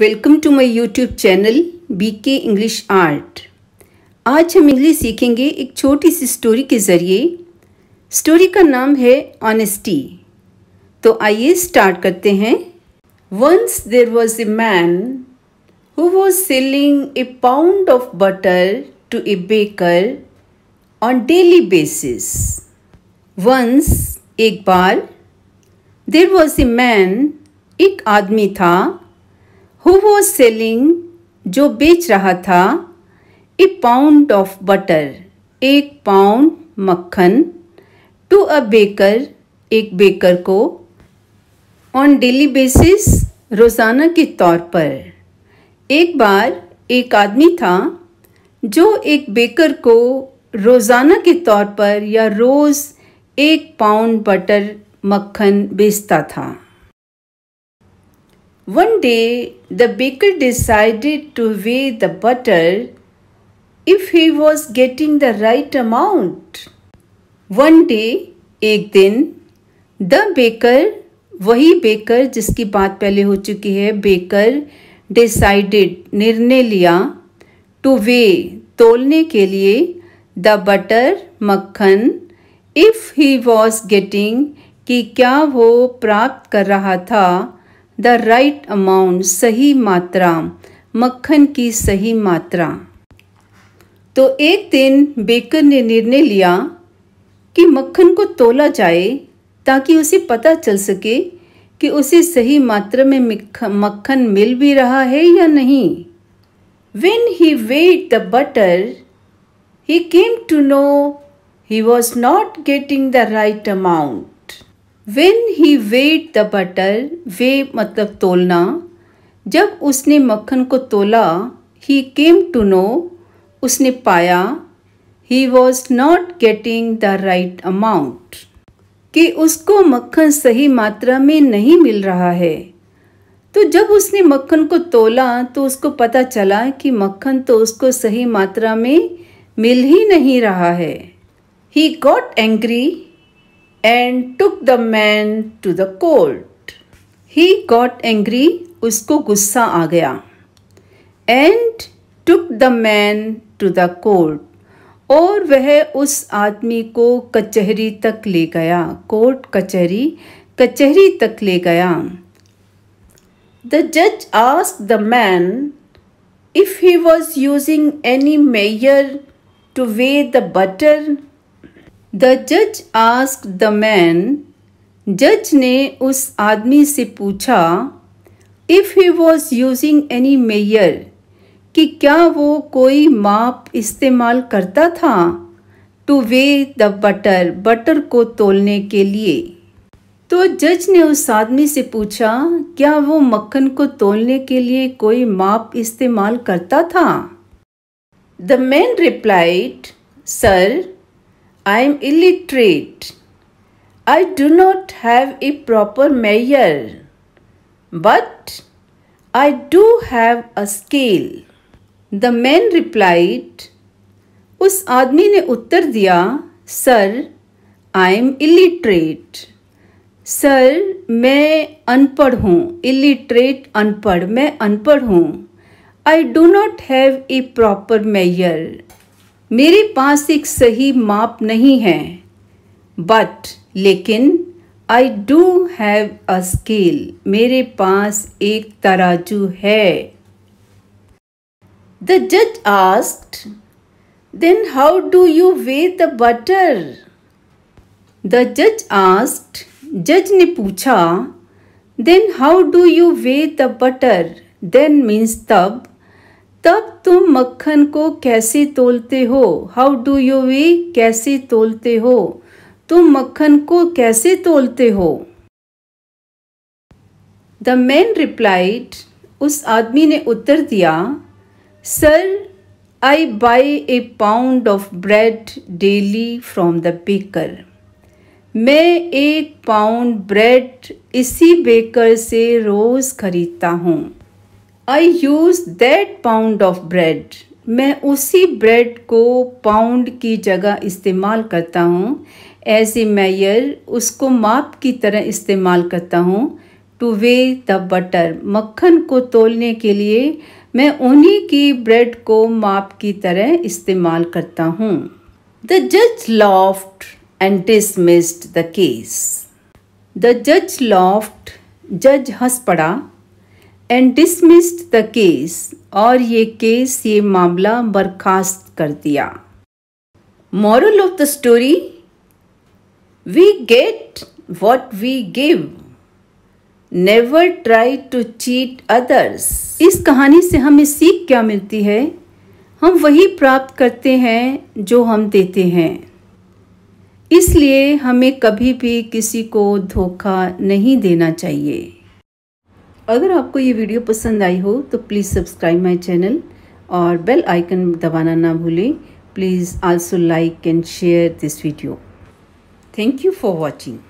Welcome to my YouTube channel BK English art आज हम English सीखेंगे एक छोटी सी स्टोरी के ज़रिए स्टोरी का नाम है ऑनेस्टी तो आइए स्टार्ट करते हैं once there was a man who was selling a pound of butter to a baker on daily basis once एक बार देर वॉज ए मैन एक आदमी था हु वो सेलिंग जो बेच रहा था ए पाउंड ऑफ बटर एक पाउंड मक्खन टू अ बेकर एक बेकर को ऑन डेली बेसिस रोज़ाना के तौर पर एक बार एक आदमी था जो एक बेकर को रोज़ाना के तौर पर या रोज़ एक पाउंड बटर मक्खन बेचता था One day, the baker decided to weigh the butter if he was getting the right amount. One day, एक दिन द बेकर वही बेकर जिसकी बात पहले हो चुकी है बेकर डिसाइडेड निर्णय लिया टू वे तोलने के लिए द बटर मक्खन इफ़ ही वॉज गेटिंग कि क्या वो प्राप्त कर रहा था द राइट अमाउंट सही मात्रा मक्खन की सही मात्रा तो एक दिन बेकर ने निर्णय लिया कि मक्खन को तोला जाए ताकि उसे पता चल सके कि उसे सही मात्रा में मक्खन मिल भी रहा है या नहीं when he weighed the butter he came to know he was not getting the right amount when he weighed the butter weigh मतलब तोलना जब उसने मक्खन को तोला ही केम टू नो उसने पाया he was not getting the right amount कि उसको मक्खन सही मात्रा में नहीं मिल रहा है तो जब उसने मक्खन को तोला तो उसको पता चला कि मक्खन तो उसको सही मात्रा में मिल ही नहीं रहा है he got angry and took the man to the court. He got angry, उसको गुस्सा आ गया and took the man to the court. और वह उस आदमी को कचहरी तक ले गया कोर्ट कचहरी कचहरी तक ले गया द जज ask the man if he was using any mayor two way the butter the जज आस्क द मैन जज ने उस आदमी से पूछा if he was using any mayor कि क्या वो कोई माप इस्तेमाल करता था two way the butter butter को तोलने के लिए तो जज ने उस आदमी से पूछा क्या वो मक्खन को तोलने के लिए कोई माप इस्तेमाल करता था the man replied sir I am illiterate. I do not have a proper measure, but I do have a scale. The man replied, उस आदमी ने उत्तर दिया sir I am illiterate sir मैं अनपढ़ हूँ इलिटरेट अनपढ़ मैं अनपढ़ हूँ I do not have a proper mayor मेरे पास एक सही माप नहीं है बट लेकिन I do have a scale मेरे पास एक तराजू है द जज asked then how do you way the butter the जज आस्ट जज ने पूछा then how do you way the butter then means तब तब तुम मक्खन को कैसे तोलते हो हाउ डू यू वी कैसे तोलते हो तुम मक्खन को कैसे तोलते हो द मैन रिप्लाइड उस आदमी ने उत्तर दिया sir I buy a pound of bread daily from the baker मैं एक पाउंड ब्रेड इसी बेकर से रोज़ खरीदता हूँ I use that pound of bread मैं उसी ब्रेड को पाउंड की जगह इस्तेमाल करता हूँ एज ए मैयर उसको माप की तरह इस्तेमाल करता हूँ टू वे द बटर मक्खन को तोलने के लिए मैं उन्हीं की ब्रेड को माप की तरह इस्तेमाल करता हूँ द जज loft and dismissed the case the जज लॉफ्ट जज हंस पड़ा एंड डिसमिस्ड द केस और ये केस ये मामला बर्खास्त कर दिया moral of the story we get what we give never try to cheat others इस कहानी से हमें सीख क्या मिलती है हम वही प्राप्त करते हैं जो हम देते हैं इसलिए हमें कभी भी किसी को धोखा नहीं देना चाहिए अगर आपको ये वीडियो पसंद आई हो तो प्लीज़ सब्सक्राइब माई चैनल और बेल आइकन दबाना ना भूलें please also like and share this video thank you for watching